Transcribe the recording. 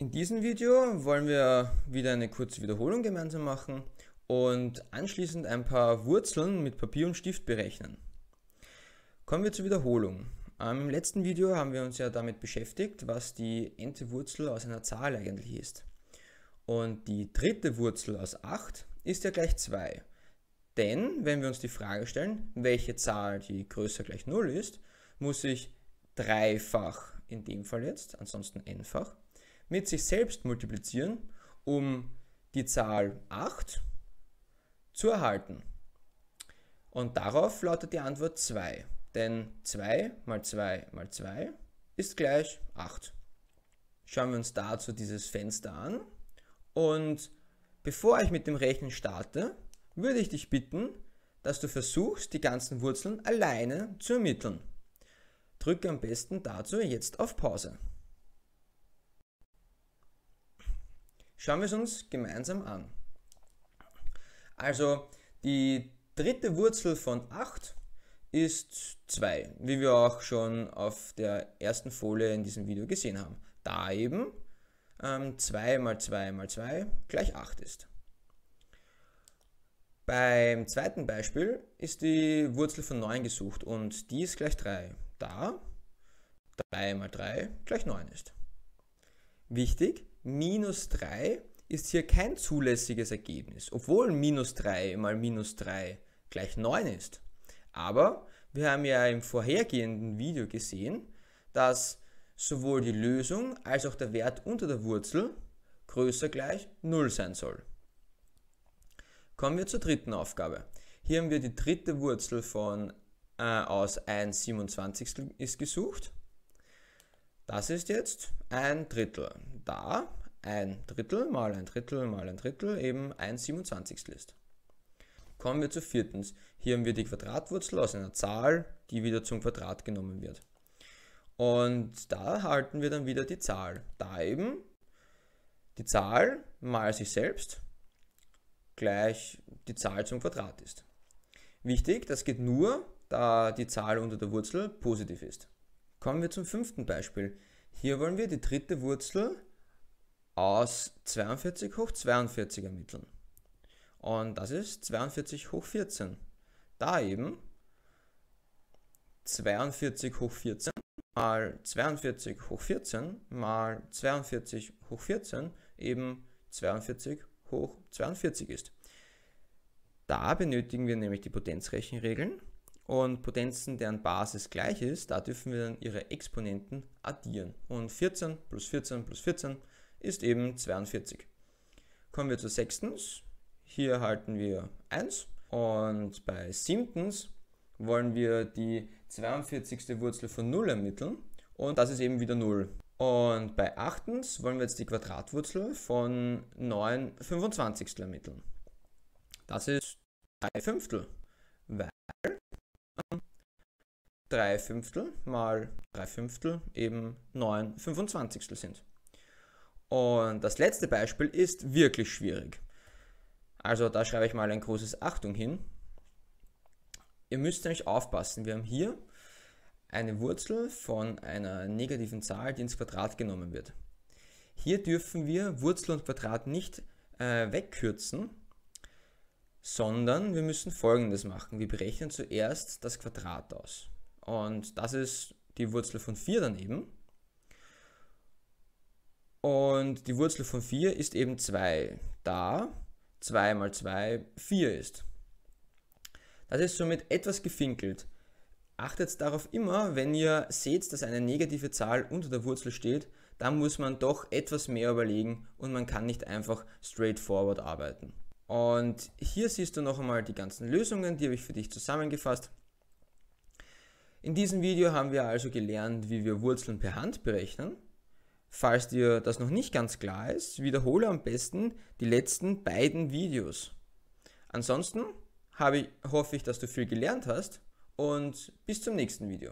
In diesem Video wollen wir wieder eine kurze Wiederholung gemeinsam machen und anschließend ein paar Wurzeln mit Papier und Stift berechnen. Kommen wir zur Wiederholung. Ähm, Im letzten Video haben wir uns ja damit beschäftigt, was die nte Wurzel aus einer Zahl eigentlich ist. Und die dritte Wurzel aus 8 ist ja gleich 2. Denn wenn wir uns die Frage stellen, welche Zahl, die größer gleich 0 ist, muss ich dreifach, in dem Fall jetzt, ansonsten n-fach, mit sich selbst multiplizieren, um die Zahl 8 zu erhalten. Und darauf lautet die Antwort 2, denn 2 mal 2 mal 2 ist gleich 8. Schauen wir uns dazu dieses Fenster an und bevor ich mit dem Rechnen starte, würde ich dich bitten, dass du versuchst, die ganzen Wurzeln alleine zu ermitteln. Drücke am besten dazu jetzt auf Pause. Schauen wir es uns gemeinsam an. Also die dritte Wurzel von 8 ist 2, wie wir auch schon auf der ersten Folie in diesem Video gesehen haben. Da eben ähm, 2 mal 2 mal 2 gleich 8 ist. Beim zweiten Beispiel ist die Wurzel von 9 gesucht und die ist gleich 3. Da 3 mal 3 gleich 9 ist. Wichtig, minus 3 ist hier kein zulässiges Ergebnis, obwohl minus 3 mal minus 3 gleich 9 ist. Aber wir haben ja im vorhergehenden Video gesehen, dass sowohl die Lösung als auch der Wert unter der Wurzel größer gleich 0 sein soll. Kommen wir zur dritten Aufgabe. Hier haben wir die dritte Wurzel von äh, aus 1 27 ist gesucht. Das ist jetzt ein Drittel da ein Drittel mal ein Drittel mal ein Drittel eben ein 27 ist. Kommen wir zu viertens. Hier haben wir die Quadratwurzel aus einer Zahl, die wieder zum Quadrat genommen wird. Und da erhalten wir dann wieder die Zahl. Da eben die Zahl mal sich selbst gleich die Zahl zum Quadrat ist. Wichtig, das geht nur, da die Zahl unter der Wurzel positiv ist. Kommen wir zum fünften Beispiel. Hier wollen wir die dritte Wurzel aus 42 hoch 42 ermitteln. Und das ist 42 hoch 14. Da eben 42 hoch 14 mal 42 hoch 14 mal 42 hoch 14 eben 42 hoch 42 ist. Da benötigen wir nämlich die Potenzrechenregeln und Potenzen, deren Basis gleich ist, da dürfen wir dann ihre Exponenten addieren. Und 14 plus 14 plus 14 ist eben 42. Kommen wir zu sechstens. Hier halten wir 1 und bei siebtens wollen wir die 42. Wurzel von 0 ermitteln und das ist eben wieder 0. Und bei achtens wollen wir jetzt die Quadratwurzel von 9 25. ermitteln. Das ist 3 Fünftel, weil 3 Fünftel mal 3 Fünftel eben 9 25. sind. Und das letzte Beispiel ist wirklich schwierig. Also da schreibe ich mal ein großes Achtung hin. Ihr müsst nämlich aufpassen. Wir haben hier eine Wurzel von einer negativen Zahl, die ins Quadrat genommen wird. Hier dürfen wir Wurzel und Quadrat nicht äh, wegkürzen, sondern wir müssen folgendes machen. Wir berechnen zuerst das Quadrat aus. Und das ist die Wurzel von 4 daneben. Und die Wurzel von 4 ist eben 2, da 2 mal 2 4 ist. Das ist somit etwas gefinkelt. Achtet darauf immer, wenn ihr seht, dass eine negative Zahl unter der Wurzel steht, dann muss man doch etwas mehr überlegen und man kann nicht einfach straightforward arbeiten. Und hier siehst du noch einmal die ganzen Lösungen, die habe ich für dich zusammengefasst. In diesem Video haben wir also gelernt, wie wir Wurzeln per Hand berechnen. Falls dir das noch nicht ganz klar ist, wiederhole am besten die letzten beiden Videos. Ansonsten ich, hoffe ich, dass du viel gelernt hast und bis zum nächsten Video.